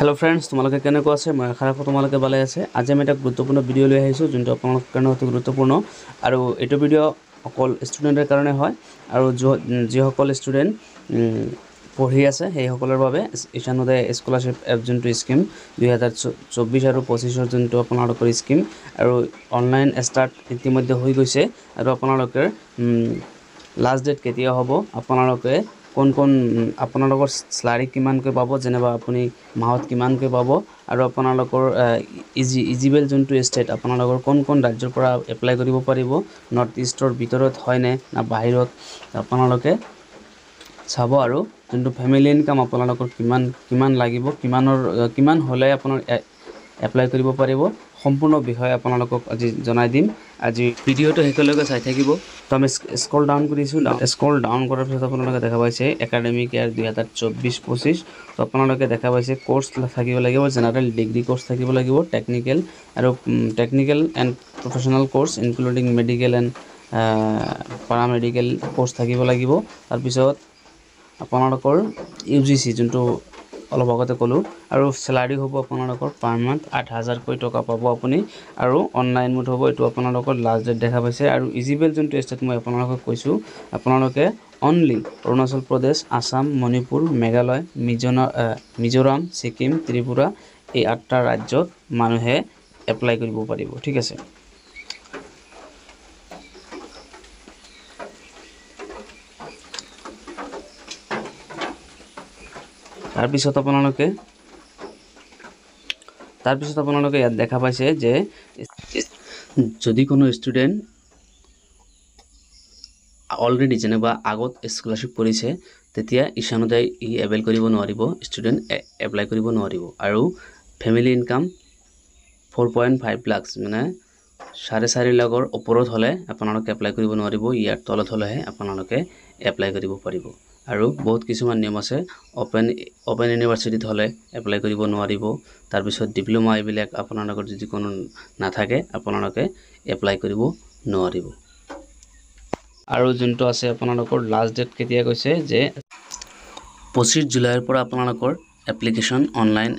hello' friends তোমালোকে কেনেকুৱা আছে মই আশা ৰাখোঁ তোমালোকে ভালে আছে আজি আমি এটা গুৰুত্বপূৰ্ণ ভিডিঅ' লৈ আহিছোঁ যোনটো আপোনালোকৰ কাৰণে অতি গুৰুত্বপূৰ্ণ আৰু এইটো ভিডিঅ' অকল ষ্টুডেণ্টৰ কাৰণে হয় আৰু যিসকল ষ্টুডেণ্ট পঢ়ি আছে সেইসকলৰ বাবে ঈশানোদয় স্কলাৰশ্বিপ এপ যোনটো স্কিম দুহেজাৰ চৌব্বিছ আৰু পঁচিছৰ যোনটো আপোনালোকৰ স্কিম আৰু অনলাইন ষ্টাৰ্ট ইতিমধ্যে হৈ গৈছে আৰু আপোনালোকৰ লাষ্ট ডেট কেতিয়া হ'ব আপোনালোকে কোন কোন আপোনালোকৰ চেলাৰী কিমানকৈ পাব যেনিবা আপুনি মাহত কিমানকৈ পাব আৰু আপোনালোকৰ ইজি ইজিবেল যোনটো ষ্টেট আপোনালোকৰ কোন কোন ৰাজ্যৰ পৰা এপ্লাই কৰিব পাৰিব নৰ্থ ইষ্টৰ ভিতৰত হয়নে না বাহিৰত আপোনালোকে চাব আৰু যোনটো ফেমিলি ইনকাম আপোনালোকৰ কিমান কিমান লাগিব কিমানৰ কিমান হ'লে আপোনাৰ এপ্লাই কৰিব পাৰিব সম্পূৰ্ণ বিষয়ে আপোনালোকক আজি জনাই দিম আজি ভিডিঅ'টো শেষলৈকে চাই থাকিব তো আমি স্কল ডাউন কৰিছোঁ স্কল ডাউন কৰাৰ পিছত আপোনালোকে দেখা পাইছে একাডেমিক ইয়াৰ দুই হাজাৰ চৌব্বিছ পঁচিছ তো আপোনালোকে দেখা পাইছে ক'ৰ্চ থাকিব লাগিব জেনেৰেল ডিগ্ৰী ক'ৰ্চ থাকিব লাগিব টেকনিকেল আৰু technical and professional course including medical and paramedical course থাকিব লাগিব তাৰপিছত আপোনালোকৰ ইউ জি চি যোনটো অলপ আগতে ক'লোঁ আৰু চেলাৰী হ'ব আপোনালোকৰ পাৰ মান্থ আঠ হাজাৰকৈ টকা পাব আপুনি আৰু অনলাইন মোড হ'ব এইটো আপোনালোকৰ লাষ্ট ডেট দেখা পাইছে আৰু ইজিবেল যোনটো ষ্টেট মই আপোনালোকক কৈছোঁ আপোনালোকে অনলি অৰুণাচল প্ৰদেশ আসাম মণিপুৰ মেঘালয় মিজোৰা মিজোৰাম ছিকিম ত্ৰিপুৰা এই আঠটা ৰাজ্যত মানুহে এপ্লাই কৰিব পাৰিব ঠিক আছে তাৰপিছত আপোনালোকে তাৰপিছত আপোনালোকে ইয়াত দেখা পাইছে যে যদি কোনো ষ্টুডেণ্ট অলৰেডি যেনিবা আগত স্কলাৰশ্বিপ কৰিছে তেতিয়া ঈশানুযায়ী ই এভেইল কৰিব নোৱাৰিব ষ্টুডেণ্ট এপ্লাই কৰিব নোৱাৰিব আৰু family income four point five lakhs মানে চাৰে চাৰি লাখৰ ওপৰত হ'লে আপোনালোকে এপ্লাই কৰিব নোৱাৰিব ইয়াৰ তলত হ'লেহে আপোনালোকে এপ্লাই কৰিব পাৰিব আৰু বহুত কিছুমান নিয়ম আছে অপেন অপেন ইউনিভাৰ্চিটিত হ'লে এপ্লাই কৰিব নোৱাৰিব তাৰপিছত ডিপ্ল'মা এইবিলাক আপোনালোকৰ লগত যদি কোনো নাথাকে আপোনালোকে এপ্লাই কৰিব নোৱাৰিব আৰু যোনটো আছে আপোনালোকৰ লাষ্ট ডেট কেতিয়া কৈছে যে পঁচিছ জুলাইৰ পৰা আপোনালোকৰ এপ্লিকেশ্যন অনলাইন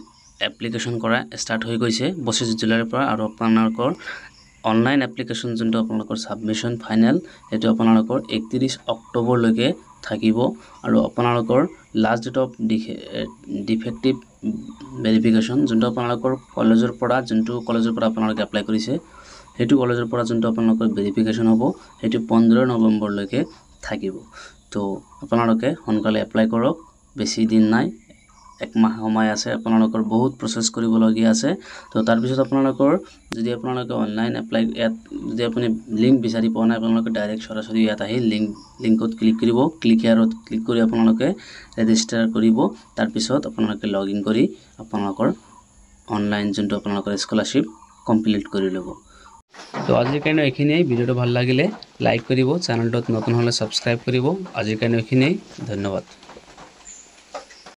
এপ্লিকেশ্যন কৰা ষ্টাৰ্ট হৈ গৈছে পঁচিছ জুলাইৰ পৰা আৰু আপোনালোকৰ অনলাইন এপ্লিকেশ্যন যোনটো আপোনালোকৰ ছাবমিশ্যন ফাইনেল সেইটো আপোনালোকৰ একত্ৰিছ অক্টোবৰলৈকে থাকিব আৰু আপোনালোকৰ last date of defective verification যোনটো আপোনালোকৰ কলেজৰ পৰা যোনটো কলেজৰ পৰা আপোনালোকে এপ্লাই কৰিছে সেইটো কলেজৰ পৰা যোনটো আপোনালোকৰ ভেৰিফিকেশ্যন হ'ব সেইটো পোন্ধৰ নৱেম্বৰলৈকে থাকিব তো আপোনালোকে সোনকালে এপ্লাই কৰক বেছি দিন নাই একমাহ সময় আছে আপোনালোকৰ বহুত প্ৰচেছ কৰিবলগীয়া আছে তো তাৰপিছত আপোনালোকৰ যদি আপোনালোকে অনলাইন এপ্লাই ইয়াত যদি আপুনি লিংক বিচাৰি পোৱা নাই আপোনালোকে ডাইৰেক্ট সৰাসৰি ইয়াত আহি লিংক লিংকত ক্লিক কৰিব ক্লিক ইয়াৰত ক্লিক কৰি আপোনালোকে ৰেজিষ্টাৰ কৰিব তাৰপিছত আপোনালোকে লগ ইন কৰি আপোনালোকৰ অনলাইন যোনটো আপোনালোকৰ স্কলাৰশ্বিপ কমপ্লিট কৰি ল'ব তো আজিৰ কাৰণে এইখিনিয়েই ভিডিঅ'টো ভাল লাগিলে লাইক কৰিব চেনেলটোত নতুন হ'লে ছাবস্ক্ৰাইব কৰিব আজিৰ কাৰণে এইখিনিয়েই ধন্যবাদ